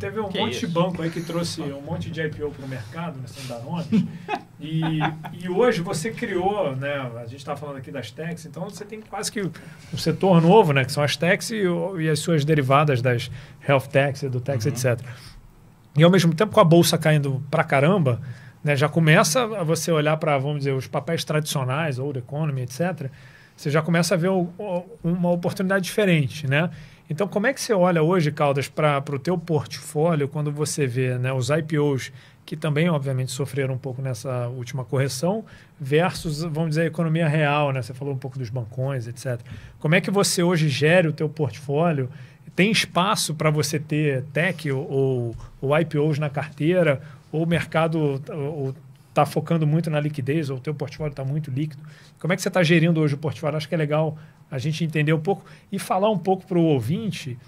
Teve um que monte isso? de banco aí que trouxe um monte de IPO para o mercado, né, são Danones. e, e hoje você criou, né, a gente está falando aqui das techs, então você tem quase que o um setor novo, né, que são as techs e, e as suas derivadas das health techs, do techs, uhum. etc. E ao mesmo tempo com a bolsa caindo para caramba, né, já começa a você olhar para, vamos dizer, os papéis tradicionais, ou economy, etc., você já começa a ver o, o, uma oportunidade diferente, né? Então, como é que você olha hoje, Caldas, para o teu portfólio quando você vê né, os IPOs que também, obviamente, sofreram um pouco nessa última correção, versus, vamos dizer, a economia real, né? Você falou um pouco dos bancões, etc. Como é que você hoje gere o teu portfólio? Tem espaço para você ter tech ou, ou, IPOs na carteira? Ou o mercado está tá focando muito na liquidez? Ou o teu portfólio está muito líquido? Como é que você está gerindo hoje o portfólio? Acho que é legal a gente entender um pouco e falar um pouco para o ouvinte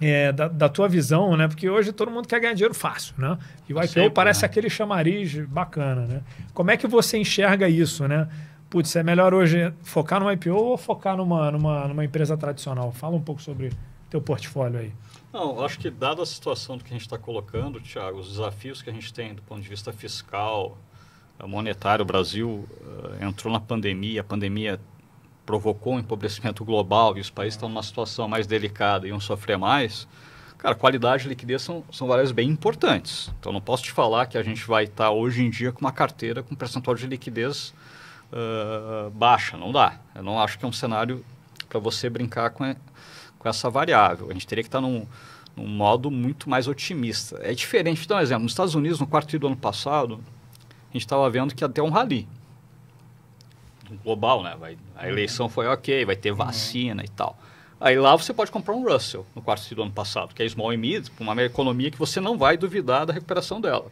é, da, da, tua visão, né? Porque hoje todo mundo quer ganhar dinheiro fácil, né? E o IPO Sempre, parece né? aquele chamariz bacana, né? Como é que você enxerga isso, né? Putz, é melhor hoje focar no IPO ou focar numa, numa, numa empresa tradicional? Fala um pouco sobre teu portfólio aí. Não, acho que dada a situação do que a gente está colocando, Tiago, os desafios que a gente tem do ponto de vista fiscal, monetário, o Brasil uh, entrou na pandemia, a pandemia provocou um empobrecimento global e os países estão numa situação mais delicada e iam sofrer mais, cara, qualidade e liquidez são, são variáveis bem importantes. Então, não posso te falar que a gente vai estar tá, hoje em dia com uma carteira com percentual de liquidez uh, baixa. Não dá. Eu não acho que é um cenário para você brincar com, com essa variável. A gente teria que estar tá num, num modo muito mais otimista. É diferente. então, dar um exemplo. Nos Estados Unidos, no quarto do ano passado, a gente estava vendo que até um rally global, né? Vai, a uhum. eleição foi ok, vai ter uhum. vacina e tal. Aí lá você pode comprar um Russell no quarto do ano passado, que é small e mid, uma economia que você não vai duvidar da recuperação dela.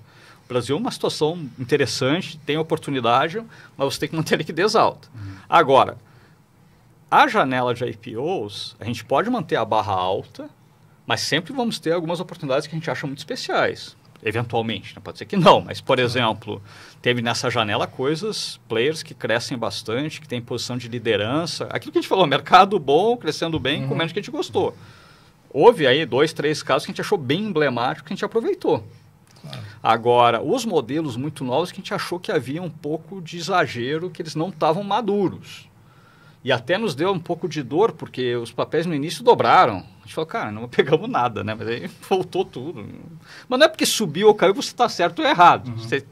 O Brasil é uma situação interessante, tem oportunidade, mas você tem que manter a liquidez alta. Uhum. Agora, a janela de IPOs, a gente pode manter a barra alta, mas sempre vamos ter algumas oportunidades que a gente acha muito especiais eventualmente, né? pode ser que não, mas por tá. exemplo, teve nessa janela coisas, players que crescem bastante, que têm posição de liderança, aquilo que a gente falou, mercado bom, crescendo bem, uhum. com menos que a gente gostou. Houve aí dois, três casos que a gente achou bem emblemático, que a gente aproveitou. Claro. Agora, os modelos muito novos que a gente achou que havia um pouco de exagero, que eles não estavam maduros. E até nos deu um pouco de dor, porque os papéis no início dobraram. A gente falou, cara, não pegamos nada, né? Mas aí voltou tudo. Mas não é porque subiu ou caiu você está certo ou errado. Uhum. Você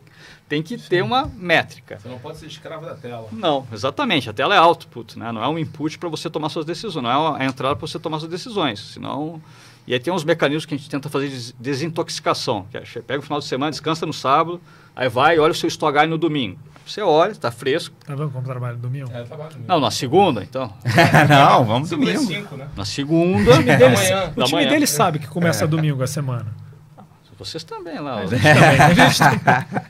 tem que Sim. ter uma métrica. Você não pode ser escravo da tela. Não, exatamente. A tela é output, né? Não é um input para você tomar suas decisões, não é a é entrada para você tomar suas decisões. Senão... E aí tem uns mecanismos que a gente tenta fazer de desintoxicação. Que é, pega o final de semana, descansa no sábado, aí vai e olha o seu estogar no domingo. Você olha, está fresco. Tá vendo como trabalho domingo? É, trabalho domingo. Não, na segunda, então. não, vamos é domingo. Cinco, né? Na segunda. O time dele, o time dele sabe que começa é. domingo a semana. Vocês também lá. A gente gente também.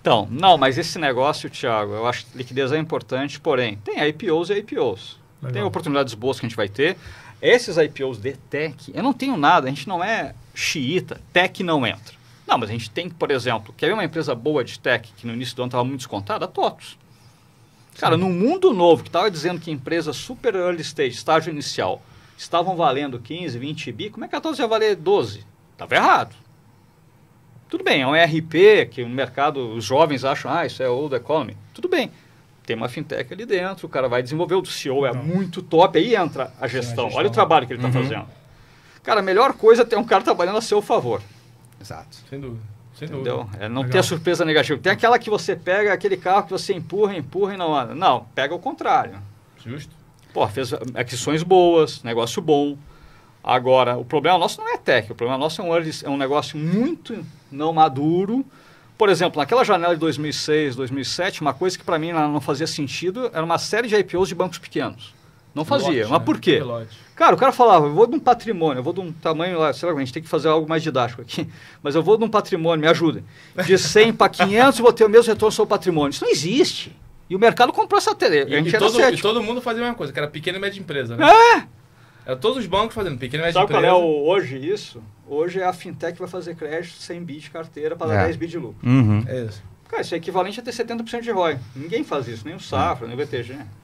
então, não, mas esse negócio, Thiago, eu acho que liquidez é importante, porém, tem IPOs e IPOs. Legal. Tem oportunidades boas que a gente vai ter. Esses IPOs de tech, eu não tenho nada, a gente não é xiita, tech não entra. Não, mas a gente tem, por exemplo, quer ver uma empresa boa de tech que no início do ano estava muito descontada? A TOTOS. Cara, no mundo novo, que estava dizendo que empresas super early stage, estágio inicial, estavam valendo 15, 20 bi, como é que a TOTOS ia valer 12? Estava errado. Tudo bem, é um RP que o mercado, os jovens acham, ah, isso é old economy. Tudo bem, tem uma fintech ali dentro, o cara vai desenvolver, o CEO é Não. muito top, aí entra a gestão. a gestão. Olha o trabalho que ele está uhum. fazendo. Cara, a melhor coisa é ter um cara trabalhando a seu favor. Exato. Sem dúvida. Sem Entendeu? Dúvida. É não Legal. ter surpresa negativa. Tem aquela que você pega aquele carro que você empurra, empurra e não anda. Não, pega o contrário. Justo. Pô, fez aquisições boas, negócio bom. Agora, o problema nosso não é tech, o problema nosso é um, early, é um negócio muito não maduro. Por exemplo, naquela janela de 2006, 2007, uma coisa que para mim não fazia sentido era uma série de IPOs de bancos pequenos. Não fazia. Lote, mas né? por quê? Lote. Cara, o cara falava, eu vou de um patrimônio, eu vou de um tamanho lá, sei lá, a gente tem que fazer algo mais didático aqui, mas eu vou de um patrimônio, me ajudem. De 100 para 500, vou ter o mesmo retorno sobre o patrimônio. Isso não existe. E o mercado comprou essa tele. E, e, todo, e todo mundo fazia a mesma coisa, que era pequena e média empresa, né? É! Era todos os bancos fazendo pequena e média Sabe empresa. Sabe qual é o, hoje isso? Hoje é a fintech vai fazer crédito 100 bits de carteira para é. dar 10 bits de lucro. Uhum. É isso. Cara, isso é equivalente a ter 70% de ROI. Ninguém faz isso, nem o Safra, nem o BTG.